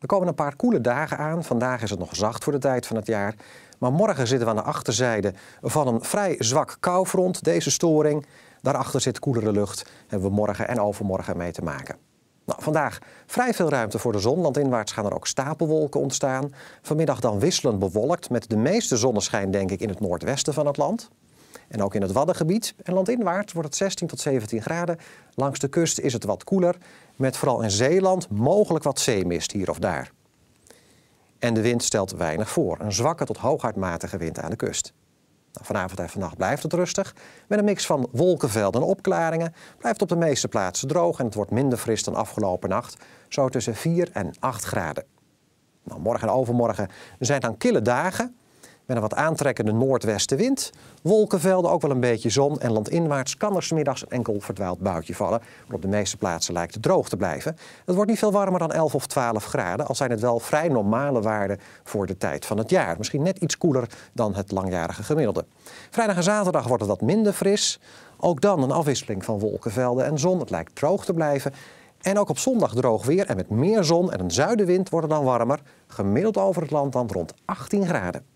Er komen een paar koele dagen aan. Vandaag is het nog zacht voor de tijd van het jaar. Maar morgen zitten we aan de achterzijde van een vrij zwak koufront, deze storing. Daarachter zit koelere lucht. Hebben we morgen en overmorgen mee te maken. Nou, vandaag vrij veel ruimte voor de zon. inwaarts gaan er ook stapelwolken ontstaan. Vanmiddag dan wisselend bewolkt met de meeste zonneschijn denk ik in het noordwesten van het land. En ook in het Waddengebied en landinwaarts wordt het 16 tot 17 graden. Langs de kust is het wat koeler, met vooral in Zeeland mogelijk wat zeemist hier of daar. En de wind stelt weinig voor, een zwakke tot hooguitmatige wind aan de kust. Nou, vanavond en vannacht blijft het rustig. Met een mix van wolkenvelden en opklaringen blijft op de meeste plaatsen droog en het wordt minder fris dan afgelopen nacht, zo tussen 4 en 8 graden. Nou, morgen en overmorgen zijn dan kille dagen, met een wat aantrekkende noordwestenwind, wolkenvelden, ook wel een beetje zon en landinwaarts kan er smiddags een enkel verdwaald buitje vallen. Maar op de meeste plaatsen lijkt het droog te blijven. Het wordt niet veel warmer dan 11 of 12 graden, al zijn het wel vrij normale waarden voor de tijd van het jaar. Misschien net iets koeler dan het langjarige gemiddelde. Vrijdag en zaterdag wordt het wat minder fris. Ook dan een afwisseling van wolkenvelden en zon. Het lijkt droog te blijven. En ook op zondag droog weer en met meer zon en een zuidenwind wordt het dan warmer. Gemiddeld over het land dan rond 18 graden.